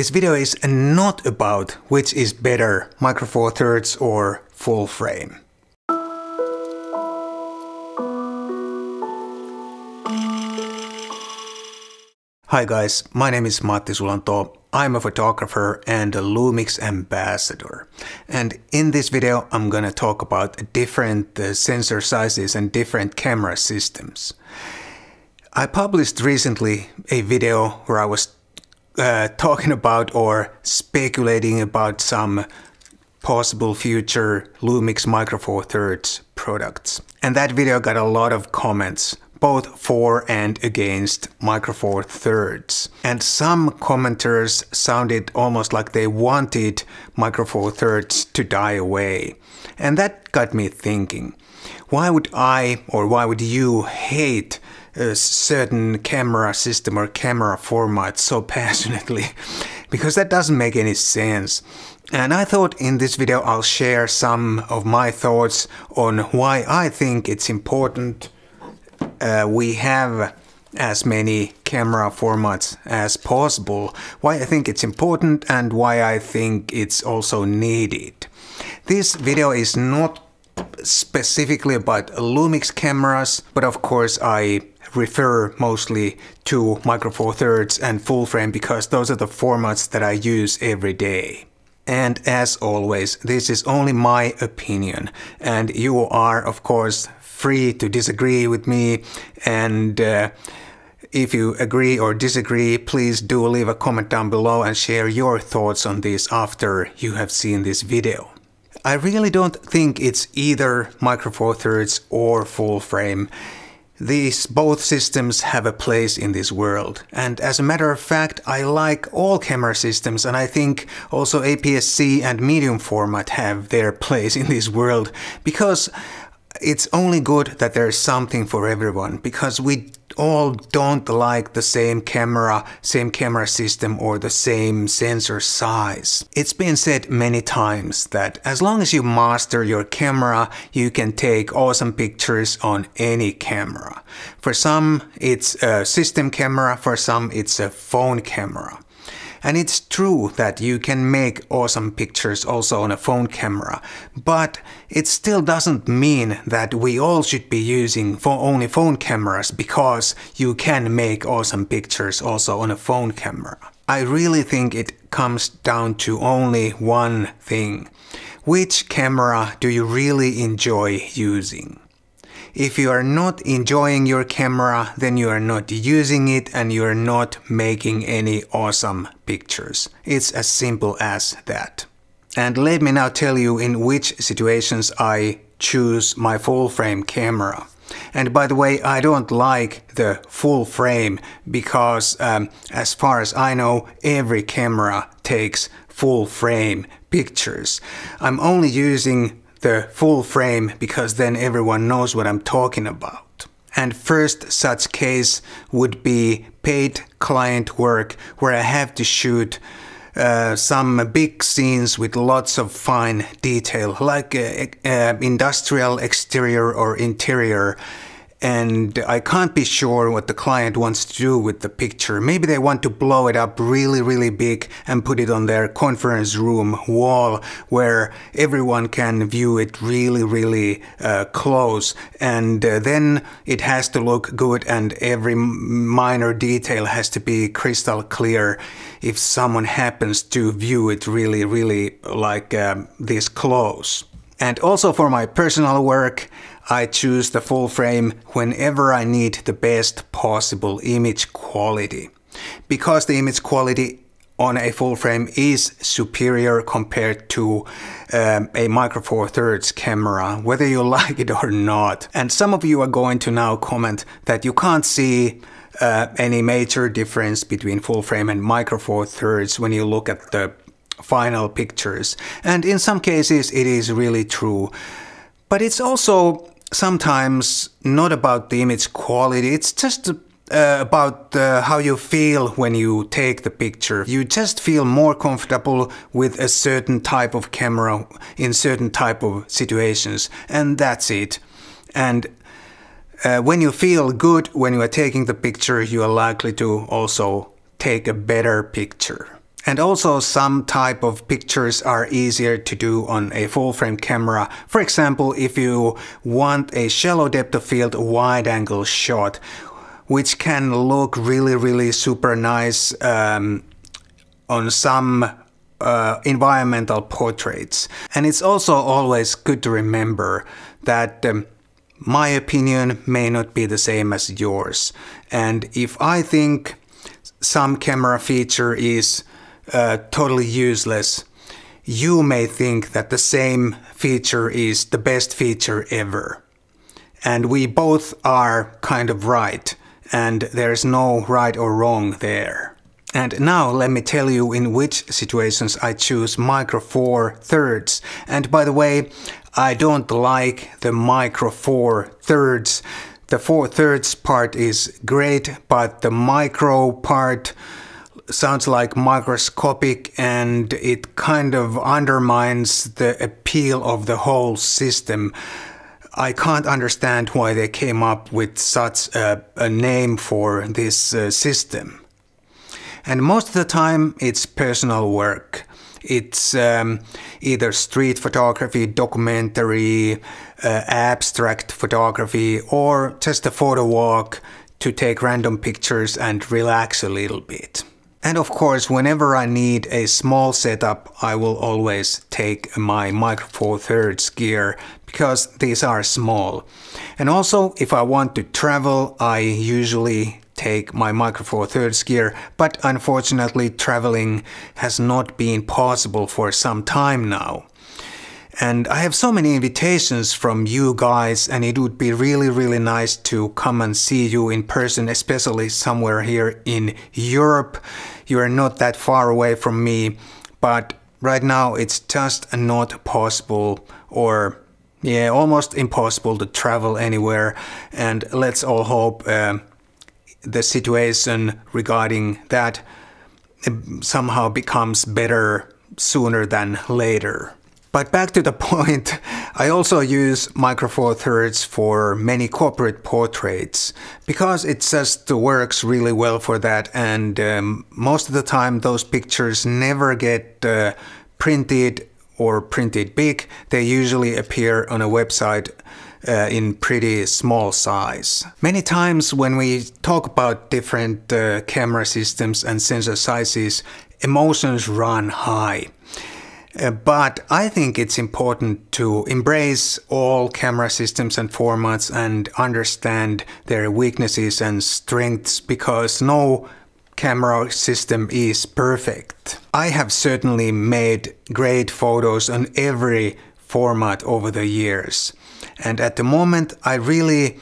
This video is not about which is better, Micro Four Thirds or full frame. Hi guys, my name is Matti Sulanto. I'm a photographer and a Lumix ambassador. And in this video, I'm gonna talk about different uh, sensor sizes and different camera systems. I published recently a video where I was uh, talking about or speculating about some possible future Lumix Micro Four Thirds products. And that video got a lot of comments both for and against Micro Four Thirds. And some commenters sounded almost like they wanted Micro Four Thirds to die away. And that got me thinking, why would I or why would you hate a certain camera system or camera format so passionately because that doesn't make any sense. And I thought in this video I'll share some of my thoughts on why I think it's important uh, we have as many camera formats as possible, why I think it's important and why I think it's also needed. This video is not specifically about Lumix cameras, but of course I refer mostly to Micro Four Thirds and full frame because those are the formats that I use every day. And as always, this is only my opinion, and you are, of course, free to disagree with me. And uh, if you agree or disagree, please do leave a comment down below and share your thoughts on this after you have seen this video. I really don't think it's either Micro Four Thirds or full frame. These both systems have a place in this world. And as a matter of fact, I like all camera systems and I think also APS-C and medium format have their place in this world because it's only good that there is something for everyone because we all don't like the same camera, same camera system or the same sensor size. It's been said many times that as long as you master your camera, you can take awesome pictures on any camera. For some, it's a system camera, for some, it's a phone camera. And it's true that you can make awesome pictures also on a phone camera, but it still doesn't mean that we all should be using only phone cameras because you can make awesome pictures also on a phone camera. I really think it comes down to only one thing. Which camera do you really enjoy using? If you are not enjoying your camera, then you are not using it and you are not making any awesome pictures. It's as simple as that. And let me now tell you in which situations I choose my full frame camera. And by the way, I don't like the full frame because um, as far as I know, every camera takes full frame pictures. I'm only using the full frame because then everyone knows what I'm talking about. And first such case would be paid client work where I have to shoot uh, some big scenes with lots of fine detail, like uh, uh, industrial exterior or interior and I can't be sure what the client wants to do with the picture. Maybe they want to blow it up really, really big and put it on their conference room wall where everyone can view it really, really uh, close. And uh, then it has to look good and every minor detail has to be crystal clear if someone happens to view it really, really like um, this close. And also for my personal work, I choose the full frame whenever I need the best possible image quality. Because the image quality on a full frame is superior compared to um, a micro four thirds camera, whether you like it or not. And some of you are going to now comment that you can't see uh, any major difference between full frame and micro four thirds when you look at the final pictures. And in some cases it is really true. But it's also sometimes not about the image quality, it's just uh, about uh, how you feel when you take the picture. You just feel more comfortable with a certain type of camera in certain type of situations, and that's it. And uh, when you feel good when you are taking the picture, you are likely to also take a better picture. And also some type of pictures are easier to do on a full frame camera. For example, if you want a shallow depth of field wide angle shot, which can look really, really super nice um, on some uh, environmental portraits. And it's also always good to remember that um, my opinion may not be the same as yours. And if I think some camera feature is uh, totally useless, you may think that the same feature is the best feature ever. And we both are kind of right, and there's no right or wrong there. And now let me tell you in which situations I choose micro four thirds. And by the way, I don't like the micro four thirds. The four thirds part is great, but the micro part sounds like microscopic and it kind of undermines the appeal of the whole system. I can't understand why they came up with such a, a name for this uh, system. And most of the time, it's personal work. It's um, either street photography, documentary, uh, abstract photography, or just a photo walk to take random pictures and relax a little bit. And of course, whenever I need a small setup, I will always take my Micro Four Thirds gear because these are small. And also, if I want to travel, I usually take my Micro Four Thirds gear, but unfortunately traveling has not been possible for some time now. And I have so many invitations from you guys and it would be really really nice to come and see you in person, especially somewhere here in Europe. You are not that far away from me, but right now it's just not possible or yeah, almost impossible to travel anywhere. And let's all hope uh, the situation regarding that uh, somehow becomes better sooner than later. But back to the point, I also use Micro Four Thirds for many corporate portraits because it just works really well for that and um, most of the time those pictures never get uh, printed or printed big. They usually appear on a website uh, in pretty small size. Many times when we talk about different uh, camera systems and sensor sizes, emotions run high. Uh, but I think it's important to embrace all camera systems and formats and understand their weaknesses and strengths because no camera system is perfect. I have certainly made great photos on every format over the years. And at the moment, I really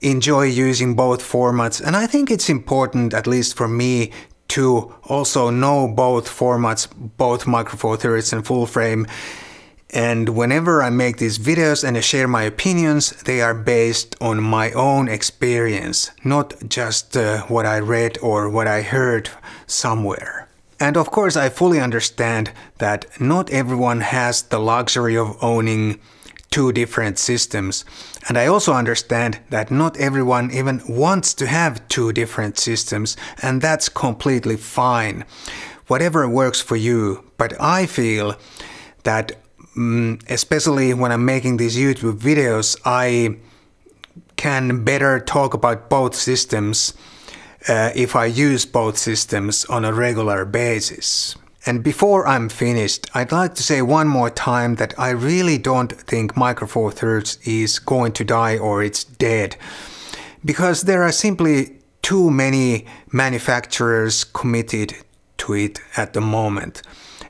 enjoy using both formats and I think it's important, at least for me, to also know both formats, both Micro Four Thirds and full frame. And whenever I make these videos and I share my opinions, they are based on my own experience, not just uh, what I read or what I heard somewhere. And of course, I fully understand that not everyone has the luxury of owning two different systems. And I also understand that not everyone even wants to have two different systems, and that's completely fine. Whatever works for you. But I feel that, um, especially when I'm making these YouTube videos, I can better talk about both systems uh, if I use both systems on a regular basis. And before I'm finished, I'd like to say one more time that I really don't think Micro Four Thirds is going to die or it's dead. Because there are simply too many manufacturers committed to it at the moment.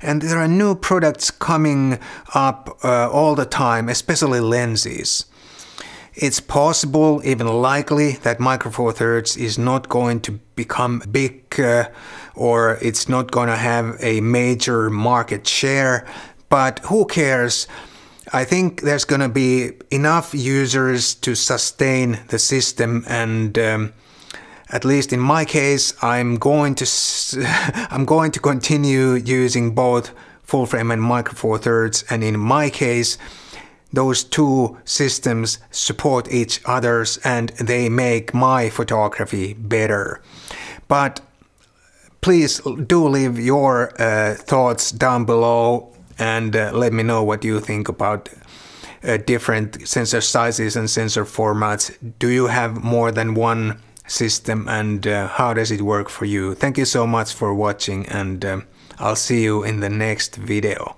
And there are new products coming up uh, all the time, especially lenses. It's possible, even likely, that Micro Four Thirds is not going to become big uh, or it's not going to have a major market share, but who cares? I think there's going to be enough users to sustain the system and um, at least in my case I'm going to I'm going to continue using both full frame and micro four thirds and in my case those two systems support each others and they make my photography better. But please do leave your uh, thoughts down below and uh, let me know what you think about uh, different sensor sizes and sensor formats. Do you have more than one system and uh, how does it work for you? Thank you so much for watching and um, I'll see you in the next video.